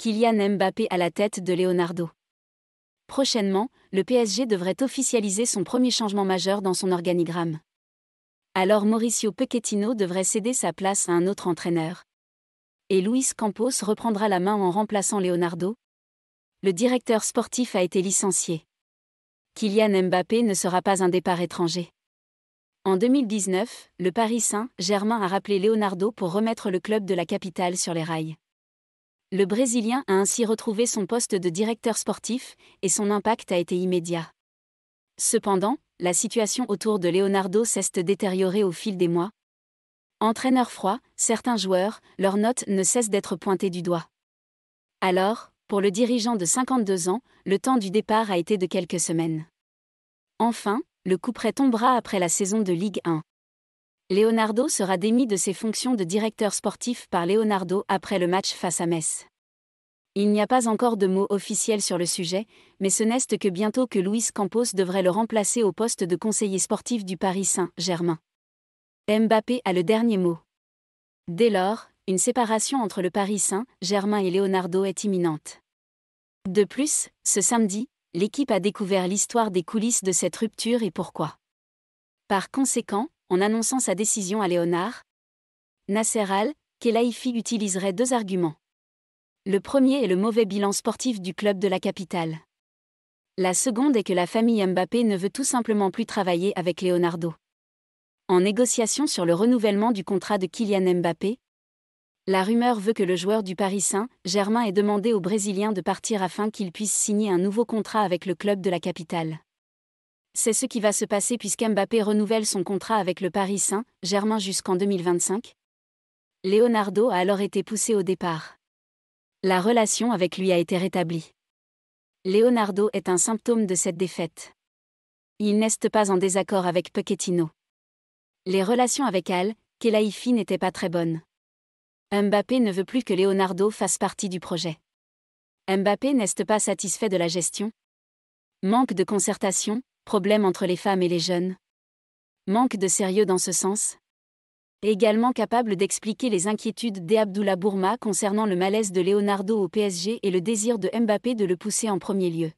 Kylian Mbappé à la tête de Leonardo. Prochainement, le PSG devrait officialiser son premier changement majeur dans son organigramme. Alors Mauricio Pochettino devrait céder sa place à un autre entraîneur. Et Luis Campos reprendra la main en remplaçant Leonardo. Le directeur sportif a été licencié. Kylian Mbappé ne sera pas un départ étranger. En 2019, le Paris Saint-Germain a rappelé Leonardo pour remettre le club de la capitale sur les rails. Le Brésilien a ainsi retrouvé son poste de directeur sportif, et son impact a été immédiat. Cependant, la situation autour de Leonardo s'est détériorée au fil des mois. Entraîneur froid, certains joueurs, leurs notes ne cessent d'être pointées du doigt. Alors, pour le dirigeant de 52 ans, le temps du départ a été de quelques semaines. Enfin, le coup près tombera après la saison de Ligue 1. Leonardo sera démis de ses fonctions de directeur sportif par Leonardo après le match face à Metz. Il n'y a pas encore de mots officiels sur le sujet, mais ce n'est que bientôt que Luis Campos devrait le remplacer au poste de conseiller sportif du Paris Saint-Germain. Mbappé a le dernier mot. Dès lors, une séparation entre le Paris Saint-Germain et Leonardo est imminente. De plus, ce samedi, l'équipe a découvert l'histoire des coulisses de cette rupture et pourquoi. Par conséquent, en annonçant sa décision à Léonard Nasser Al, Kelaifi utiliserait deux arguments. Le premier est le mauvais bilan sportif du club de la capitale. La seconde est que la famille Mbappé ne veut tout simplement plus travailler avec Leonardo. En négociation sur le renouvellement du contrat de Kylian Mbappé, la rumeur veut que le joueur du Paris Saint-Germain ait demandé aux Brésilien de partir afin qu'il puisse signer un nouveau contrat avec le club de la capitale. C'est ce qui va se passer puisqu'Mbappé renouvelle son contrat avec le Paris Saint-Germain jusqu'en 2025. Leonardo a alors été poussé au départ. La relation avec lui a été rétablie. Leonardo est un symptôme de cette défaite. Il n'est pas en désaccord avec Pochettino. Les relations avec Al, Kelaifi n'étaient pas très bonnes. Mbappé ne veut plus que Leonardo fasse partie du projet. Mbappé n'est pas satisfait de la gestion Manque de concertation, problème entre les femmes et les jeunes Manque de sérieux dans ce sens Également capable d'expliquer les inquiétudes d'Abdullah Bourma concernant le malaise de Leonardo au PSG et le désir de Mbappé de le pousser en premier lieu.